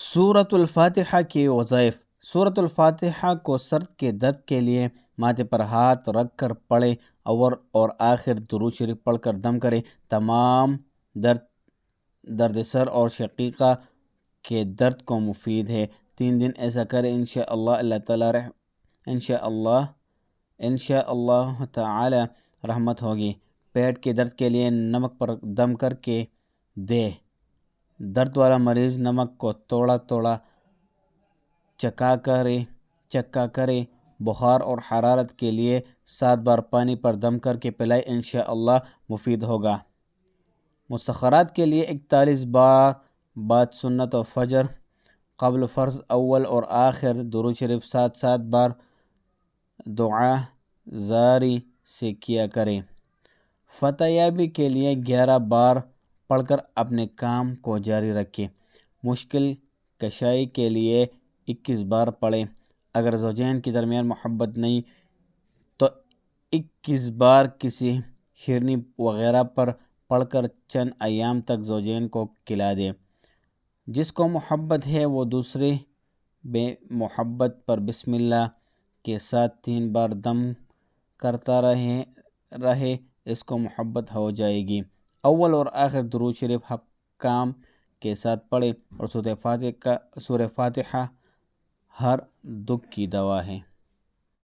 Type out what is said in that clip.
صورت الفاتحہ کی وظائف صورت الفاتحہ کو سر کے درد کے لیے ماتھے پر ہاتھ رکھ کر پڑھیں اور اور آخر شریف پڑھ کر دم کریں تمام درد درد سر اور شقیقہ کے درد کو مفید ہے تین دن ایسا کرے انشاءاللہ اللہ اللہ تعالی رح انشاءاللہ انشاءاللہ اللہ انشاء اللہ تعالی رحمت ہوگی پیٹ کے درد کے لیے نمک پر دم کر کے دے درد والا مریض نمک کو توڑا توڑا چکا کرے چکا کرے بخار اور حرارت کے لیے سات بار پانی پر دم کر کے پلائے انشاءاللہ مفید ہوگا مسخرات کے لیے اکتالیس بار بعد سنت و فجر قبل فرض اول اور آخر درو شریف سات سات بار دعا زاری سے کیا کریں فتح یابی کے لیے گیارہ بار پڑھ کر اپنے کام کو جاری رکھیں مشکل کشائی کے لیے اکیس بار پڑھیں اگر زوجین کے درمیان محبت نہیں تو اکیس بار کسی ہرنی وغیرہ پر پڑھ کر چند ایام تک زوجین کو کھلا دیں جس کو محبت ہے وہ دوسرے بے محبت پر بسم اللہ کے ساتھ تین بار دم کرتا رہے رہے اس کو محبت ہو جائے گی اول اور آخر شریف حق حکام کے ساتھ پڑھیں اور سورہ فاتحہ کا سورہ فاتحہ ہر دکھ کی دوا ہے